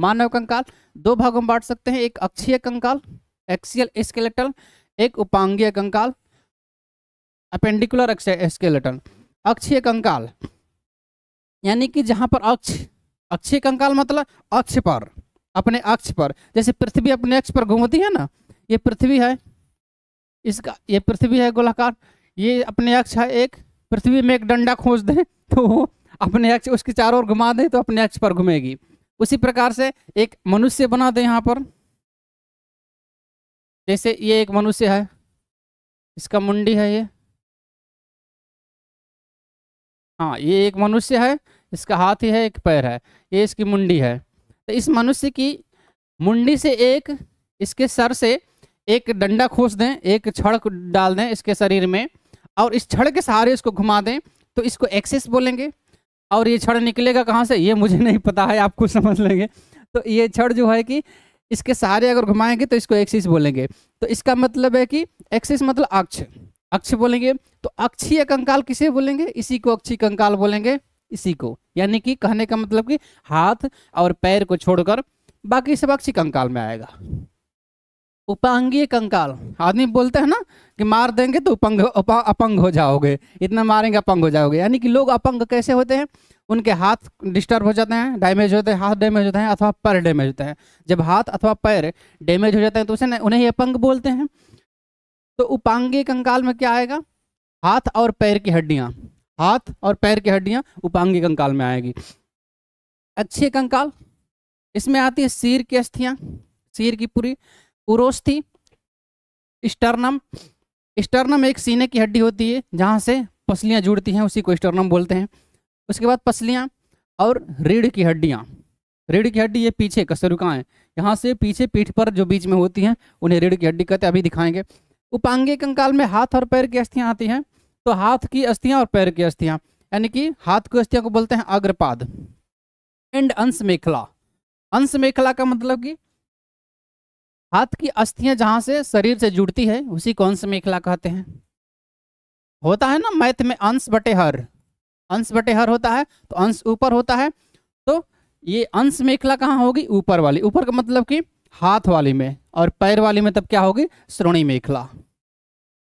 मानव कंकाल दो भागों में बांट सकते हैं एक अक्षीय कंकाल एक्सियल स्केलेटल एक उपांगीय कंकाल अपेंडिकुलर स्केलेटल अक्षीय कंकाल यानी कि जहां पर अक्ष अक्षीय कंकाल मतलब अक्ष पर अपने अक्ष पर जैसे पृथ्वी अपने अक्ष पर घूमती है ना ये पृथ्वी है इसका ये पृथ्वी है गोलाकार ये अपने अक्ष है एक पृथ्वी में एक डंडा खोज दें तो वो अपने अक्ष उसके चारों ओर घुमा दे तो अपने अक्ष पर घूमेगी उसी प्रकार से एक मनुष्य बना दे यहाँ पर जैसे ये एक मनुष्य है इसका मुंडी है ये हाँ ये एक मनुष्य है इसका हाथ ही है एक पैर है ये इसकी मुंडी है तो इस मनुष्य की मुंडी से एक इसके सर से एक डंडा खोस दें एक छड़ डाल दें इसके शरीर में और इस छड़ के सहारे इसको घुमा दें तो इसको एक्सेस बोलेंगे और ये छड़ निकलेगा कहाँ से ये मुझे नहीं पता है आपको समझ लेंगे तो ये छड़ जो है कि इसके सहारे अगर घुमाएंगे तो इसको एक्सिस बोलेंगे तो इसका मतलब है कि एक्सिस मतलब अक्ष अक्ष बोलेंगे तो अक्षीय कंकाल किसे बोलेंगे इसी को अक्षी कंकाल बोलेंगे इसी को यानी कि कहने का मतलब कि हाथ और पैर को छोड़कर बाकी सब अक्षी कंकाल में आएगा उपांगीय कंकाल आदमी बोलते हैं ना कि मार देंगे तो उपंग अपंग हो जाओगे इतना मारेंगे अपंग हो जाओगे यानी कि लोग अपंग कैसे होते हैं उनके हाथ डिस्टर्ब हो जाते हैं डैमेज होते हैं हाथ डैमेज होते हैं अथवा पैर डैमेज होते हैं जब हाथ अथवा पैर डैमेज हो जाते हैं तो उसे उन्हें अपंग बोलते हैं तो उपांगी कंकाल में क्या आएगा हाथ और पैर की हड्डियाँ हाथ और पैर की हड्डियाँ उपांगी कंकाल में आएगी अच्छे कंकाल इसमें आती है सिर की अस्थियाँ सिर की पूरी उरोस स्टर्नम स्टर्नम एक सीने की हड्डी होती है जहाँ से पसलियाँ जुड़ती हैं उसी को स्टर्नम बोलते हैं उसके बाद पसलियाँ और रीढ़ की हड्डियाँ रीढ़ की हड्डी ये पीछे कसरुका है यहाँ से पीछे पीठ पर जो बीच में होती हैं उन्हें रीढ़ की हड्डी कहते हैं अभी दिखाएंगे उपांगे कंकाल में हाथ और पैर की अस्थियाँ आती हैं तो हाथ की अस्थियाँ और पैर की अस्थियाँ यानी कि हाथ की अस्थियाँ को बोलते हैं अग्रपाद एंड अंश मेखला अंश मेखला का मतलब कि हाथ की अस्थियां जहां से शरीर से जुड़ती है उसी को अंश मेखला कहते हैं होता है ना मैथ में अंश बटे हर अंश बटे हर होता है तो अंश ऊपर होता है तो ये अंश मेखला कहाँ होगी ऊपर वाली ऊपर का मतलब कि हाथ वाली में और पैर वाली में तब क्या होगी श्रोणी मेखला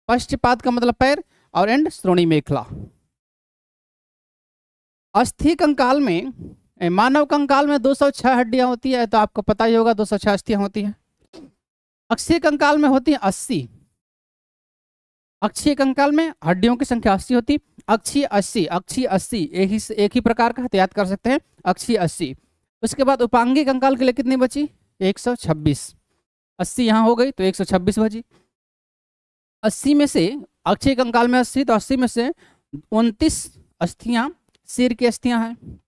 पश्चपात का मतलब पैर और एंड श्रोणी मेखला अस्थि कंकाल में मानव कंकाल में 206 हड्डियां होती है तो आपको पता ही होगा 206 अस्थियां होती हैं अक्षय कंकाल में होती है अस्सी अक्षय कंकाल में हड्डियों की संख्या अस्सी होती अक्षी अस्सी अक्षी अस्सी एक ही एक ही प्रकार का हथियार कर सकते हैं अक्षी अस्सी उसके बाद उपांगी कंकाल के लिए कितनी बची एक सौ छब्बीस अस्सी यहाँ हो गई तो एक सौ छब्बीस बची अस्सी में से अक्षय कंकाल में अस्सी तो अस्सी में से उनतीस अस्थियाँ सिर की अस्थियाँ हैं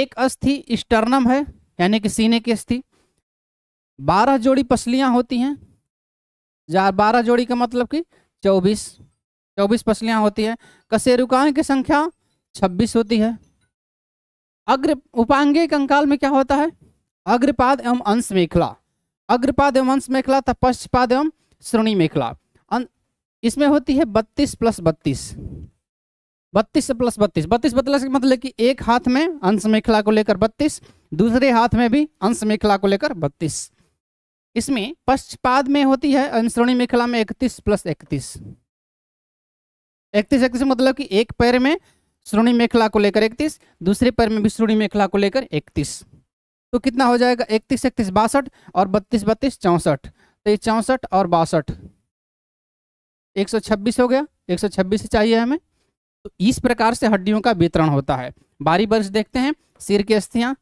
एक अस्थि स्टर्नम है यानी कि सीने की अस्थि बारह जोड़ी पसलियाँ होती हैं या बारह जोड़ी का मतलब कि चौबीस चौबीस पसलियाँ होती हैं कशेरुकाएँ की संख्या छब्बीस होती है अग्र उपांगे कंकाल में क्या होता है अग्रपाद एवं अंश मेखला अग्रपाद एवं अंश मेखला तथा पश्चपाद एवं श्रोणी मेखला इसमें होती है बत्तीस प्लस बत्तीस बत्तीस प्लस बत्तीस बत्तीस बत्तीस का मतलब कि एक हाथ में अंश मेखला को लेकर बत्तीस दूसरे हाथ में भी अंश मेखला को लेकर बत्तीस इसमें पश्चपाद में होती है अनुश्रोणी मेखला में इकतीस प्लस इकतीस इकतीस इकतीस मतलब कि एक पैर में श्रोणी मेखला को लेकर इकतीस दूसरे पैर में भी श्रोणी मेखला को लेकर इकतीस तो कितना हो जाएगा इकतीस इकतीस बासठ और बत्तीस बत्तीस चौंसठ तो ये चौंसठ और बासठ एक सौ छब्बीस हो गया एक सौ छब्बीस चाहिए हमें तो इस प्रकार से हड्डियों का वितरण होता है बारी बर्ष देखते हैं सिर की अस्थियाँ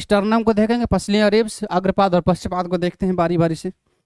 स्टर्नम को देखेंगे पसलियाँ रिब्स अग्रपाद और पश्चिमपाद को देखते हैं बारी बारी से